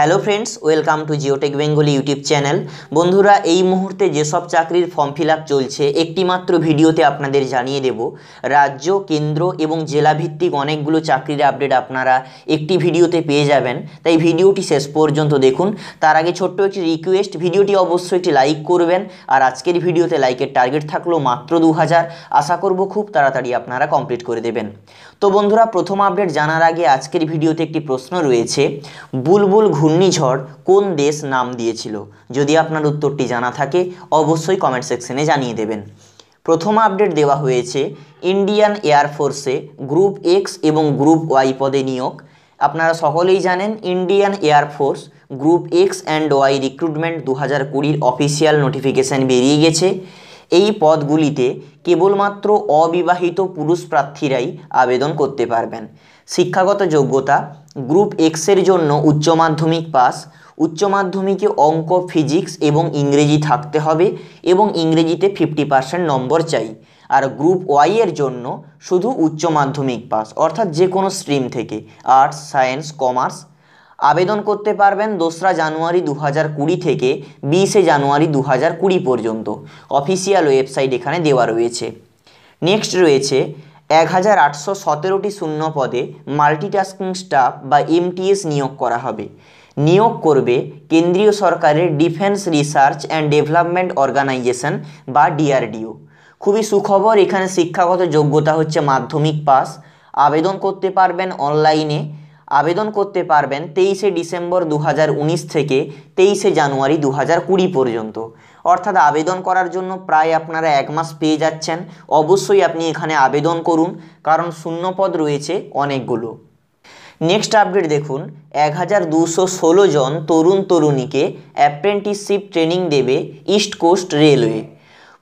hello friends welcome to GeoTech Bengali YouTube channel বন্ধুরা এই মুহূর্তে যেসব চাকরির ফর্ম ফিল চলছে একটি মাত্র ভিডিওতে আপনাদের জানিয়ে দেব রাজ্য কেন্দ্র এবং জেলাভিত্তিক অনেকগুলো চাকরির আপডেট আপনারা একটি ভিডিওতে পেয়ে যাবেন তাই ভিডিওটি শেষ পর্যন্ত দেখুন তার আগে ছোট্ট একটি রিকোয়েস্ট ভিডিওটি অবশ্যই একটি লাইক করবেন আর আজকের ভিডিওতে লাইকের টার্গেট থাকলো মাত্র দু আশা করব খুব তাড়াতাড়ি আপনারা কমপ্লিট করে দেবেন তো বন্ধুরা প্রথম আপডেট জানার আগে আজকের ভিডিওতে একটি প্রশ্ন রয়েছে বুলবুল ঘূর্ণিঝড় কোন দেশ নাম দিয়েছিল যদি আপনার উত্তরটি জানা থাকে অবশ্যই কমেন্ট সেকশনে জানিয়ে দেবেন প্রথম আপডেট দেওয়া হয়েছে ইন্ডিয়ান এয়ারফোর্সে গ্রুপ এক্স এবং গ্রুপ ওয়াই পদে নিয়োগ আপনারা সকলেই জানেন Indian air force group X and Y recruitment দু হাজার কুড়ির অফিসিয়াল নোটিফিকেশান বেরিয়ে গেছে এই পদগুলিতে কেবলমাত্র অবিবাহিত পুরুষ প্রার্থীরাই আবেদন করতে পারবেন শিক্ষাগত যোগ্যতা গ্রুপ এক্সের জন্য উচ্চ মাধ্যমিক পাস উচ্চ মাধ্যমিকে অঙ্ক ফিজিক্স এবং ইংরেজি থাকতে হবে এবং ইংরেজিতে ফিফটি পার্সেন্ট নম্বর চাই আর গ্রুপ ওয়াই এর জন্য শুধু উচ্চ মাধ্যমিক পাস অর্থাৎ যে কোনো স্ট্রিম থেকে আর্টস সায়েন্স কমার্স আবেদন করতে পারবেন দোসরা জানুয়ারি দু হাজার কুড়ি থেকে বিশে জানুয়ারি দু হাজার কুড়ি পর্যন্ত অফিসিয়াল ওয়েবসাইট এখানে দেওয়া রয়েছে নেক্সট রয়েছে এক হাজার আটশো সতেরোটি শূন্য পদে মাল্টিটাস্কিং স্টাফ বা এমটিএস নিয়োগ করা হবে নিয়োগ করবে কেন্দ্রীয় সরকারের defence research and development organisation বা ডিআরডিও খুবই সুখবর এখানে শিক্ষাগত যোগ্যতা হচ্ছে মাধ্যমিক পাস আবেদন করতে পারবেন অনলাইনে আবেদন করতে পারবেন তেইশে ডিসেম্বর দু থেকে তেইশে জানুয়ারি দু পর্যন্ত অর্থাৎ আবেদন করার জন্য প্রায় আপনারা এক মাস পেয়ে যাচ্ছেন অবশ্যই আপনি এখানে আবেদন করুন কারণ শূন্যপদ রয়েছে অনেকগুলো নেক্সট আপডেট দেখুন এক হাজার দুশো ষোলো জন তরুণ তরুণীকে অ্যাপ্রেন্টিসশিপ ট্রেনিং দেবে east coast railway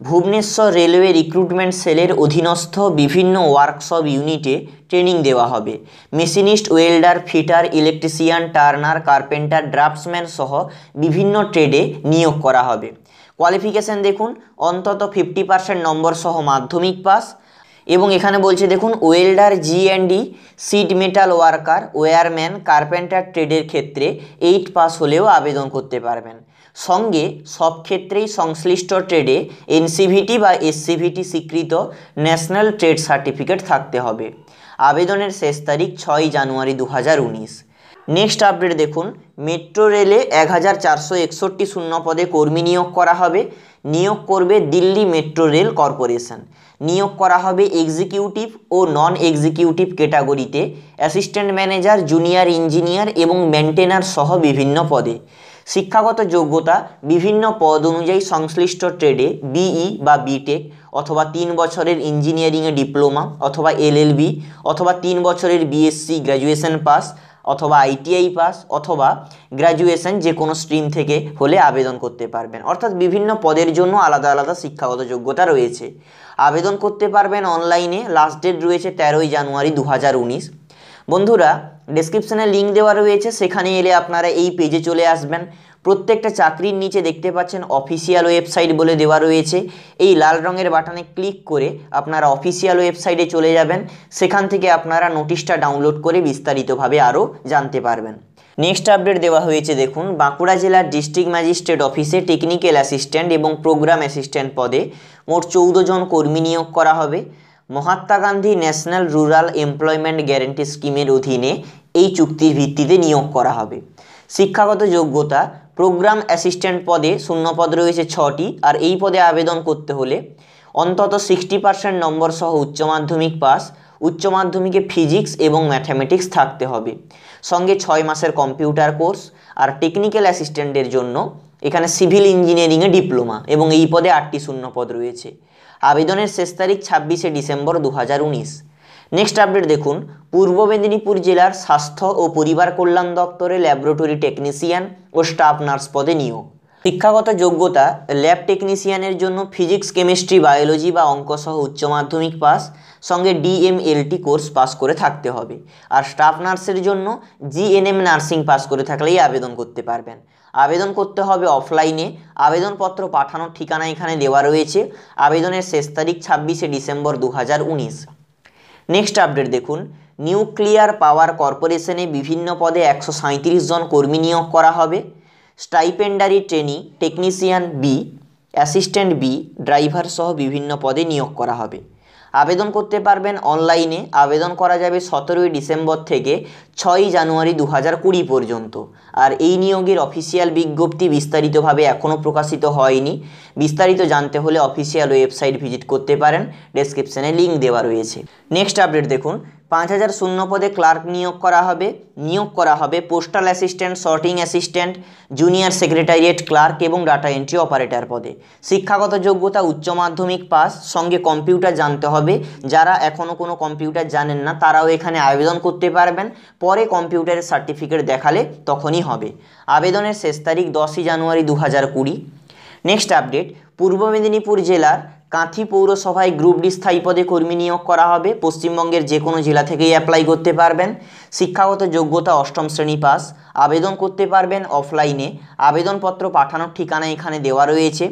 Bhubaneswar railway recruitment সেলের অধীনস্থ বিভিন্ন ওয়ার্কশপ ইউনিটে ট্রেনিং দেওয়া হবে machinist welder fitter electrician turner carpenter draughtsman সহ বিভিন্ন ট্রেডে নিয়োগ করা হবে কোয়ালিফিকেশান দেখুন অন্তত ফিফটি পার্সেন্ট নম্বর সহ মাধ্যমিক পাস এবং এখানে বলছে দেখুন welder G and D sheet metal worker wireman carpenter ট্রেডের ক্ষেত্রে এইট পাস হলেও আবেদন করতে পারবেন সঙ্গে সব ক্ষেত্রেই সংশ্লিষ্ট ট্রেডে এনসিভিটি বা এসসিভিটি স্বীকৃত ন্যাশনাল ট্রেড সার্টিফিকেট থাকতে হবে আবেদনের শেষ তারিখ ছয় জানুয়ারি দু নেক্সট আপডেট দেখুন মেট্রো রেলে এক হাজার চারশো একষট্টি শূন্য পদে কর্মী নিয়োগ করা হবে নিয়োগ করবে দিল্লি মেট্রো রেল কর্পোরেশন নিয়োগ করা হবে এক্সিকিউটিভ ও নন এক্সিকিউটিভ ক্যাটাগরিতে অ্যাসিস্ট্যান্ট ম্যানেজার জুনিয়র ইঞ্জিনিয়ার এবং মেনটেনার সহ বিভিন্ন পদে শিক্ষাগত যোগ্যতা বিভিন্ন পদ অনুযায়ী সংশ্লিষ্ট ট্রেডে বিই e বা বিটেক অথবা তিন বছরের ইঞ্জিনিয়ারিংয়ে ডিপ্লোমা অথবা এলএলবি অথবা তিন বছরের বিএসসি গ্র্যাজুয়েশন পাস অথবা আইটিআই পাস অথবা গ্র্যাজুয়েশন যে কোনো স্ট্রিম থেকে হলে আবেদন করতে পারবেন অর্থাৎ বিভিন্ন পদের জন্য আলাদা আলাদা শিক্ষাগত যোগ্যতা রয়েছে আবেদন করতে পারবেন অনলাইনে লাস্ট ডেট রয়েছে তেরোই জানুয়ারি দু বন্ধুরা ডেসক্রিপশানে লিঙ্ক দেওয়া রয়েছে সেখানে এলে আপনারা এই পেজে চলে আসবেন প্রত্যেকটা চাকরির নিচে দেখতে পাচ্ছেন অফিসিয়াল ওয়েবসাইট বলে দেওয়া রয়েছে এই লাল রঙের বাটনে ক্লিক করে আপনারা অফিসিয়াল ওয়েবসাইটে চলে যাবেন সেখান থেকে আপনারা নোটিশটা ডাউনলোড করে বিস্তারিতভাবে আরও জানতে পারবেন নেক্সট আপডেট দেওয়া হয়েছে দেখুন বাঁকুড়া জেলার ডিস্ট্রিক্ট ম্যাজিস্ট্রেট অফিসে টেকনিক্যাল অ্যাসিস্ট্যান্ট এবং প্রোগ্রাম অ্যাসিস্ট্যান্ট পদে মোট চৌদ্দ জন কর্মী নিয়োগ করা হবে Mahatma Gandhi national rural employment guarantee স্কিমের অধীনে এই চুক্তির ভিত্তিতে নিয়োগ করা হবে শিক্ষাগত যোগ্যতা প্রোগ্রাম অ্যাসিস্ট্যান্ট পদে শূন্য পদ রয়েছে ছটি আর এই পদে আবেদন করতে হলে অন্তত সিক্সটি পার্সেন্ট নম্বর সহ উচ্চ মাধ্যমিক পাস উচ্চ মাধ্যমিকে ফিজিক্স এবং ম্যাথামেটিক্স থাকতে হবে সঙ্গে ছয় মাসের কম্পিউটার কোর্স আর টেকনিক্যাল অ্যাসিস্ট্যান্টের জন্য এখানে সিভিল ইঞ্জিনিয়ারিংয়ে ডিপ্লোমা এবং এই পদে আটটি শূন্য পদ রয়েছে আবেদনের শেষ তারিখ ছাব্বিশে ডিসেম্বর দু নেক্সট আপডেট দেখুন পূর্ব মেদিনীপুর জেলার স্বাস্থ্য ও পরিবার কল্যাণ দপ্তরে ল্যাবরেটরি টেকনিশিয়ান ও স্টাফ নার্স পদে নিয়োগ শিক্ষাগত যোগ্যতা ল্যাব টেকনিশিয়ানের জন্য ফিজিক্স কেমিস্ট্রি বায়োলজি বা অঙ্ক সহ উচ্চ মাধ্যমিক পাস সঙ্গে ডিএমএলটি কোর্স পাস করে থাকতে হবে আর স্টাফ নার্সের জন্য জিএনএম নার্সিং পাস করে থাকলেই আবেদন করতে পারবেন আবেদন করতে হবে অফলাইনে আবেদনপত্র পাঠানোর ঠিকানা এখানে দেওয়া রয়েছে আবেদনের শেষ তারিখ ছাব্বিশে ডিসেম্বর দু নেক্সট আপডেট দেখুন নিউক্লিয়ার পাওয়ার কর্পোরেশনে বিভিন্ন পদে একশো জন কর্মী নিয়োগ করা হবে stipendiary trainee technician B assistant B driver সহ বিভিন্ন পদে নিয়োগ করা হবে আবেদন করতে পারবেন অনলাইনে আবেদন করা যাবে সতেরোই ডিসেম্বর থেকে ছয়ই জানুয়ারি দু হাজার কুড়ি পর্যন্ত আর এই নিয়োগের অফিসিয়াল বিজ্ঞপ্তি বিস্তারিতভাবে এখনও প্রকাশিত হয়নি বিস্তারিত জানতে হলে অফিসিয়াল ওয়েবসাইট ভিজিট করতে পারেন ডেসক্রিপশানে লিঙ্ক দেওয়া রয়েছে নেক্সট আপডেট দেখুন পাঁচ হাজার শূন্য পদে ক্লার্ক নিয়োগ করা হবে নিয়োগ করা হবে postal assistant sorting assistant junior secretariat clerk এবং ডাটা এন্ট্রি অপারেটর পদে শিক্ষাগত যোগ্যতা উচ্চ মাধ্যমিক পাস সঙ্গে কম্পিউটার জানতে হবে যারা এখনও কোনো কম্পিউটার জানেন না তারাও এখানে আবেদন করতে পারবেন পরে কম্পিউটারের সার্টিফিকেট দেখালে তখনই হবে আবেদনের শেষ তারিখ দশই জানুয়ারি দু হাজার কুড়ি নেক্সট আপডেট পূর্ব মেদিনীপুর জেলার কাঁথি পৌরসভায় গ্রুপ ডি স্থায়ী পদে কর্মী নিয়োগ করা হবে পশ্চিমবঙ্গের যে কোনো জেলা থেকেই অ্যাপ্লাই করতে পারবেন শিক্ষাগত যোগ্যতা অষ্টম শ্রেণী পাস আবেদন করতে পারবেন অফলাইনে আবেদনপত্র পাঠানোর ঠিকানা এখানে দেওয়া রয়েছে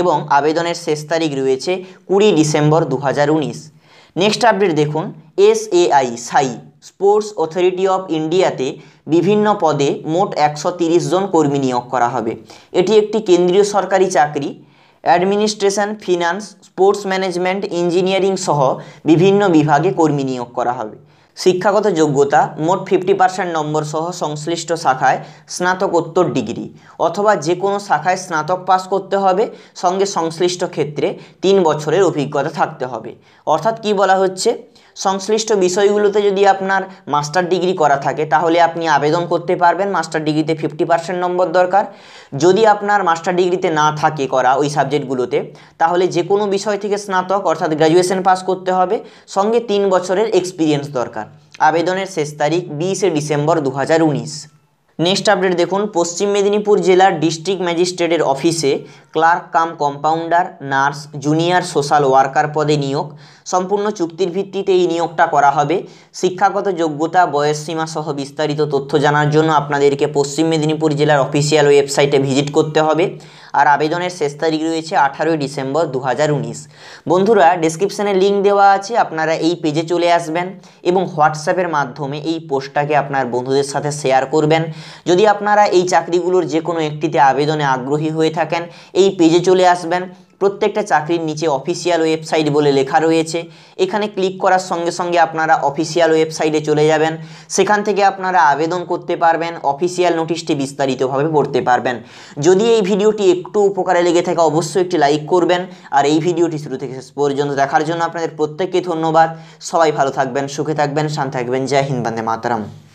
এবং আবেদনের শেষ তারিখ রয়েছে কুড়ি ডিসেম্বর দু নেক্সট আপডেট দেখুন এসএআই সাই স্পোর্টস অথরিটি অফ ইন্ডিয়াতে বিভিন্ন পদে মোট একশো জন কর্মী নিয়োগ করা হবে এটি একটি কেন্দ্রীয় সরকারি চাকরি administration finance sports management engineering সহ বিভিন্ন বিভাগে কর্মী নিয়োগ করা হবে শিক্ষাগত যোগ্যতা মোট ফিফটি পার্সেন্ট নম্বর সহ সংশ্লিষ্ট শাখায় স্নাতকোত্তর ডিগ্রি অথবা যে কোনো শাখায় স্নাতক পাস করতে হবে সঙ্গে সংশ্লিষ্ট ক্ষেত্রে তিন বছরের অভিজ্ঞতা থাকতে হবে অর্থাৎ কি বলা হচ্ছে সংশ্লিষ্ট বিষয়গুলোতে যদি আপনার মাস্টার ডিগ্রি করা থাকে তাহলে আপনি আবেদন করতে পারবেন মাস্টার ডিগ্রিতে ফিফটি পার্সেন্ট নম্বর দরকার যদি আপনার মাস্টার ডিগ্রিতে না থাকে করা ওই সাবজেক্টগুলোতে তাহলে যে কোনো বিষয় থেকে স্নাতক অর্থাৎ গ্র্যাজুয়েশন পাস করতে হবে সঙ্গে তিন বছরের এক্সপিরিয়েন্স দরকার আবেদনের শেষ তারিখ বিশে ডিসেম্বর দু নেক্সট আপডেট দেখুন পশ্চিম মেদিনীপুর জেলার ডিস্ট্রিক্ট ম্যাজিস্ট্রেটের অফিসে clerk cum compounder nurse junior social worker পদে নিয়োগ সম্পূর্ণ চুক্তির ভিত্তিতে এই নিয়োগটা করা হবে শিক্ষাগত যোগ্যতা বয়সসীমা সহ বিস্তারিত তথ্য জানার জন্য আপনাদেরকে পশ্চিম মেদিনীপুর জেলার অফিসিয়াল ওয়েবসাইটে ভিজিট করতে হবে আর আবেদনের শেষ তারিখ রয়েছে আঠারোই ডিসেম্বর দু বন্ধুরা ডিসক্রিপশানে লিঙ্ক দেওয়া আছে আপনারা এই পেজে চলে আসবেন এবং হোয়াটসঅ্যাপের মাধ্যমে এই পোস্টটাকে আপনার বন্ধুদের সাথে শেয়ার করবেন যদি আপনারা এই চাকরিগুলোর যে কোনো একটিতে আবেদনে আগ্রহী হয়ে থাকেন এই পেজে চলে আসবেন প্রত্যেকটা চাকরির নিচে অফিসিয়াল ওয়েবসাইট বলে লেখা রয়েছে এখানে ক্লিক করার সঙ্গে সঙ্গে আপনারা অফিসিয়াল ওয়েবসাইটে চলে যাবেন সেখান থেকে আপনারা আবেদন করতে পারবেন অফিসিয়াল নোটিশটি বিস্তারিতভাবে পড়তে পারবেন যদি এই ভিডিওটি একটু উপকারে লেগে থাকে অবশ্যই একটি লাইক করবেন আর এই ভিডিওটি শুরু থেকে শেষ পর্যন্ত দেখার জন্য আপনাদের প্রত্যেককে ধন্যবাদ সবাই ভালো থাকবেন সুখে থাকবেন শান্ত থাকবেন জয় হিন্দ বন্দে মাতারাম